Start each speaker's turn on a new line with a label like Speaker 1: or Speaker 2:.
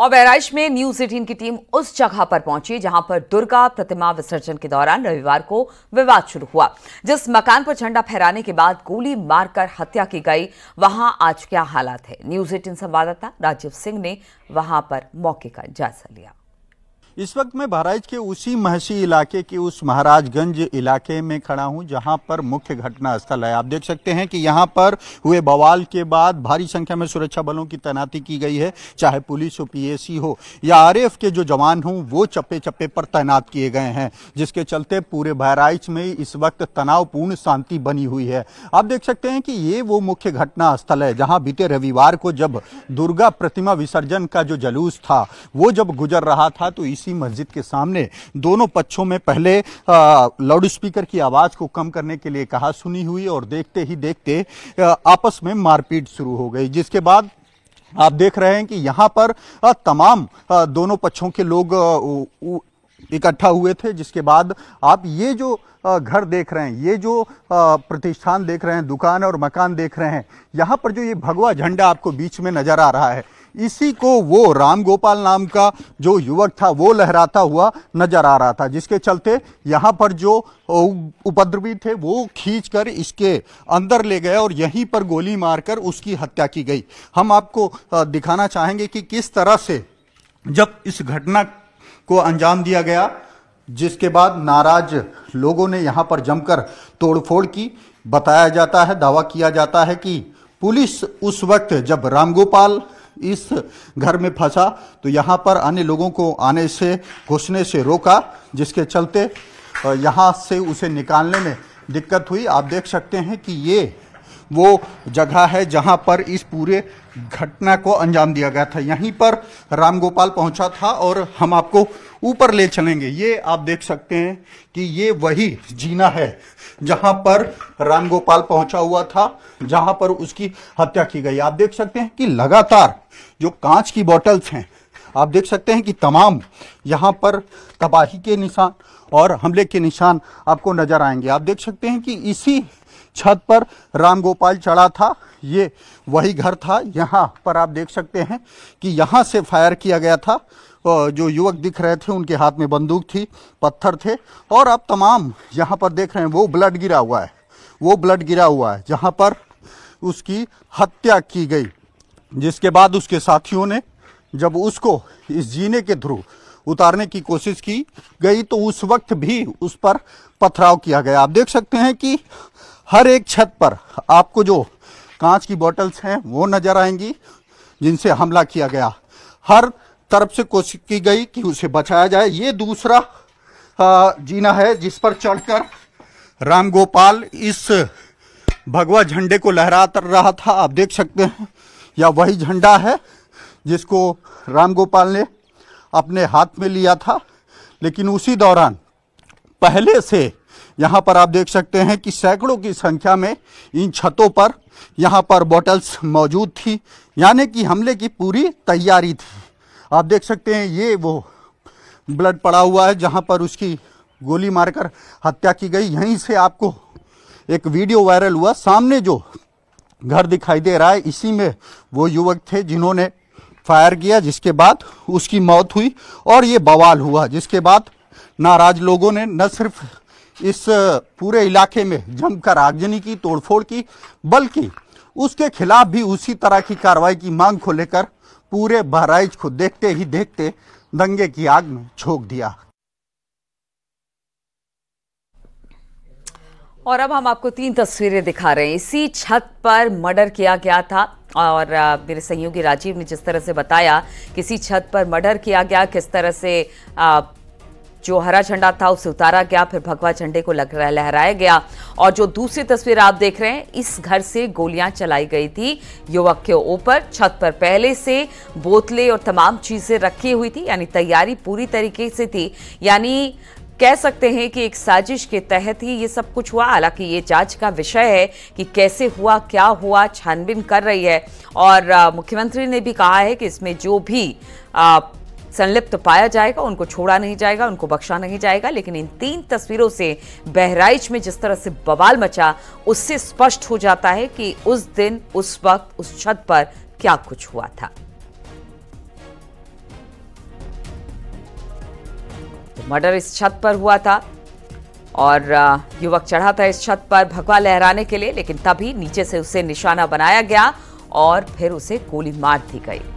Speaker 1: और बहराइच में news eighteen की टीम उस जगह पर पहुंची जहां पर दुर्गा प्रतिमा विसर्जन के दौरान रविवार को विवाद शुरू हुआ जिस मकान पर झंडा फहराने के बाद गोली मारकर हत्या की गई वहां आज क्या हालात है न्यूज एटीन संवाददाता राजीव सिंह ने वहां पर मौके का जायजा लिया
Speaker 2: इस वक्त मैं बहराइच के उसी महसी इलाके की उस महाराजगंज इलाके में खड़ा हूं जहां पर मुख्य घटना स्थल है आप देख सकते हैं कि यहां पर हुए बवाल के बाद भारी संख्या में सुरक्षा बलों की तैनाती की गई है चाहे पुलिस हो पीएसी हो या आरएएफ के जो जवान हों वो चप्पे चप्पे पर तैनात किए गए हैं जिसके चलते पूरे बहराइच में इस वक्त तनावपूर्ण शांति बनी हुई है आप देख सकते हैं कि ये वो मुख्य घटना स्थल है जहां बीते रविवार को जब दुर्गा प्रतिमा विसर्जन का जो जलूस था वो जब गुजर रहा था तो इस इसी मस्जिद के सामने दोनों पक्षों में पहले लाउड स्पीकर की आवाज़ को कम करने के लिए कहा सुनी हुई और देखते ही देखते आपस में मारपीट शुरू हो गई जिसके बाद आप देख रहे हैं कि यहाँ पर तमाम दोनों पक्षों के लोग इकट्ठा हुए थे जिसके बाद आप ये जो घर देख रहे हैं ये जो प्रतिष्ठान देख रहे हैं दुकान और मकान देख रहे हैं यहाँ पर जो ये भगवा झंडा आपको बीच में नज़र आ रहा है इसी को वो राम गोपाल नाम का जो युवक था वो लहराता हुआ नजर आ रहा था जिसके चलते यहाँ पर जो उपद्रवी थे वो खींच कर इसके अंदर ले गए और यहीं पर गोली मारकर उसकी हत्या की गई हम आपको दिखाना चाहेंगे कि किस तरह से जब इस घटना को अंजाम दिया गया जिसके बाद नाराज लोगों ने यहाँ पर जमकर तोड़फोड़ की बताया जाता है दावा किया जाता है कि पुलिस उस वक्त जब रामगोपाल इस घर में फंसा तो यहाँ पर अन्य लोगों को आने से घुसने से रोका जिसके चलते यहाँ से उसे निकालने में दिक्कत हुई आप देख सकते हैं कि ये वो जगह है जहां पर इस पूरे घटना को अंजाम दिया गया था यहीं पर राम गोपाल पहुंचा था और हम आपको ऊपर ले चलेंगे ये आप देख सकते हैं कि ये वही जीना है जहां पर राम गोपाल पहुंचा हुआ था जहां पर उसकी हत्या की गई आप देख सकते हैं कि लगातार जो कांच की बॉटल्स हैं आप देख सकते हैं कि तमाम यहाँ पर तबाही के निशान और हमले के निशान आपको नज़र आएंगे आप देख सकते हैं कि इसी छत पर राम गोपाल चढ़ा था ये वही घर था यहाँ पर आप देख सकते हैं कि यहाँ से फायर किया गया था जो युवक दिख रहे थे उनके हाथ में बंदूक थी पत्थर थे और आप तमाम यहाँ पर देख रहे हैं वो ब्लड गिरा हुआ है वो ब्लड गिरा हुआ है जहाँ पर उसकी हत्या की गई जिसके बाद उसके साथियों ने जब उसको इस जीने के थ्रू उतारने की कोशिश की गई तो उस वक्त भी उस पर पथराव किया गया आप देख सकते हैं कि हर एक छत पर आपको जो कांच की बॉटल्स हैं वो नज़र आएंगी जिनसे हमला किया गया हर तरफ से कोशिश की गई कि उसे बचाया जाए ये दूसरा जीना है जिस पर चढ़कर रामगोपाल इस भगवा झंडे को लहरा रहा था आप देख सकते हैं या वही झंडा है जिसको रामगोपाल ने अपने हाथ में लिया था लेकिन उसी दौरान पहले से यहाँ पर आप देख सकते हैं कि सैकड़ों की संख्या में इन छतों पर यहाँ पर बॉटल्स मौजूद थी यानी कि हमले की पूरी तैयारी थी आप देख सकते हैं ये वो ब्लड पड़ा हुआ है जहाँ पर उसकी गोली मारकर हत्या की गई यहीं से आपको एक वीडियो वायरल हुआ सामने जो घर दिखाई दे रहा है इसी में वो युवक थे जिन्होंने फायर किया जिसके बाद उसकी मौत हुई और ये बवाल हुआ जिसके बाद नाराज लोगों ने न सिर्फ इस पूरे इलाके में जमकर आगजनी की तोड़फोड़ की बल्कि उसके खिलाफ भी उसी तरह की कार्रवाई की मांग को लेकर पूरे बहराइच को देखते ही देखते दंगे की आग में झोंक दिया
Speaker 1: और अब हम आपको तीन तस्वीरें दिखा रहे हैं इसी छत पर मर्डर किया गया था और मेरे सहयोगी राजीव ने जिस तरह से बताया कि इसी छत पर मर्डर किया गया किस तरह से जो हरा झंडा था उसे उतारा गया फिर भगवा झंडे को लग रहा लहराया गया और जो दूसरी तस्वीर आप देख रहे हैं इस घर से गोलियां चलाई गई थी युवक के ऊपर छत पर पहले से बोतलें और तमाम चीज़ें रखी हुई थी यानी तैयारी पूरी तरीके से थी यानी कह सकते हैं कि एक साजिश के तहत ही ये सब कुछ हुआ हालांकि ये जांच का विषय है कि कैसे हुआ क्या हुआ छानबीन कर रही है और मुख्यमंत्री ने भी कहा है कि इसमें जो भी आ, संलिप्त पाया जाएगा उनको छोड़ा नहीं जाएगा उनको बख्शा नहीं जाएगा लेकिन इन तीन तस्वीरों से बहराइच में जिस तरह से बवाल मचा उससे स्पष्ट हो जाता है कि उस दिन उस वक्त उस छत पर क्या कुछ हुआ था तो मर्डर इस छत पर हुआ था और युवक चढ़ा था इस छत पर भगवा लहराने के लिए लेकिन तभी नीचे से उसे निशाना बनाया गया और फिर उसे गोली मार दी गई